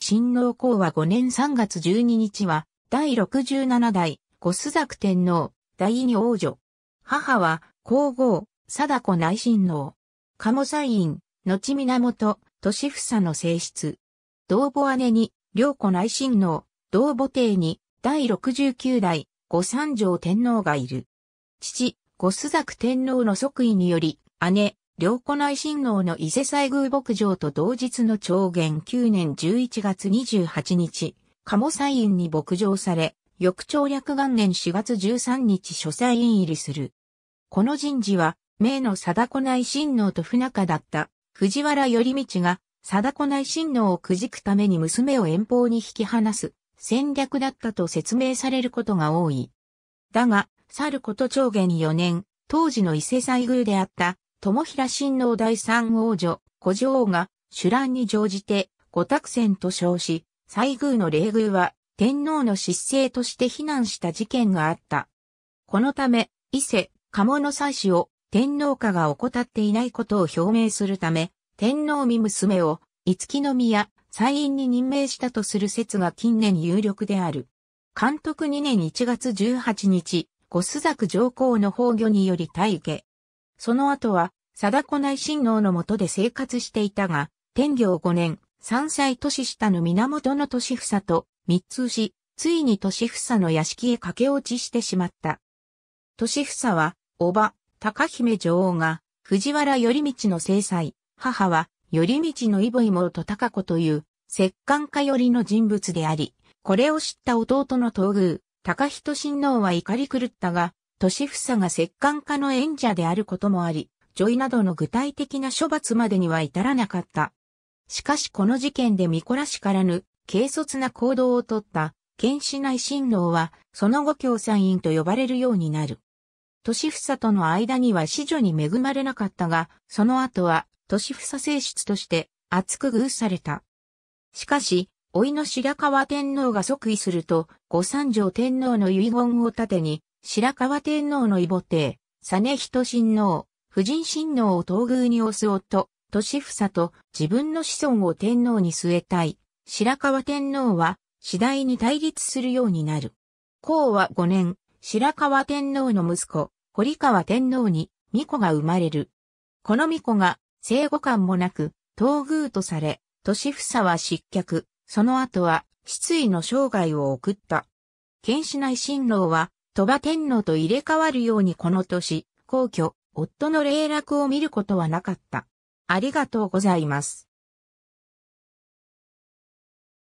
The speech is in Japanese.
新皇后は5年3月12日は、第67代、五須作天皇、第二王女。母は、皇后、貞子内親王。鴨祭院、後源、俊房の正室。同母姉に、良子内親王、同母帝に、第69代、五三条天皇がいる。父、五須作天皇の即位により、姉、両湖内親王の伊勢西宮牧場と同日の長元9年11月28日、鴨祭院に牧場され、翌朝略元年4月13日書斎院入りする。この人事は、名の貞子内親王と不仲だった藤原頼道が、貞子内親王をくじくために娘を遠方に引き離す戦略だったと説明されることが多い。だが、去ること長元4年、当時の伊勢西宮であった友平親王第三王女、古女王が、主乱に乗じて、五託戦と称し、西宮の礼遇は、天皇の失政として非難した事件があった。このため、伊勢、鴨の祭祀を、天皇家が怠っていないことを表明するため、天皇御娘を、五木宮、祭院に任命したとする説が近年有力である。監督2年1月18日、五須作上皇の崩御により退下、その後は、貞子内親王の下で生活していたが、天行五年、三歳年下の源の年房と密通し、ついに年房の屋敷へ駆け落ちしてしまった。年房は、叔母、高姫女王が、藤原頼道の正妻、母は、頼道の異母妹高子という、摂関家よりの人物であり、これを知った弟の東宮、高人親王は怒り狂ったが、俊房が摂関家の演者であることもあり、女医などの具体的な処罰までには至らなかった。しかしこの事件で見こらしからぬ、軽率な行動をとった、剣士内親王は、その後共産院と呼ばれるようになる。俊房との間には子女に恵まれなかったが、その後は、俊房性質として、厚く遇された。しかし、老いの白川天皇が即位すると、御三条天皇の遺言を盾に、白河天皇の異母帝、実仁親王、夫人親王を東宮に押す夫、利房と自分の子孫を天皇に据えたい。白河天皇は次第に対立するようになる。孔は5年、白河天皇の息子、堀川天皇に巫女が生まれる。この巫女が生後感もなく、東宮とされ、利房は失脚、その後は失意の生涯を送った。剣士内親王は鳥羽天皇と入れ替わるようにこの年、皇居、夫の霊落を見ることはなかった。ありがとうございます。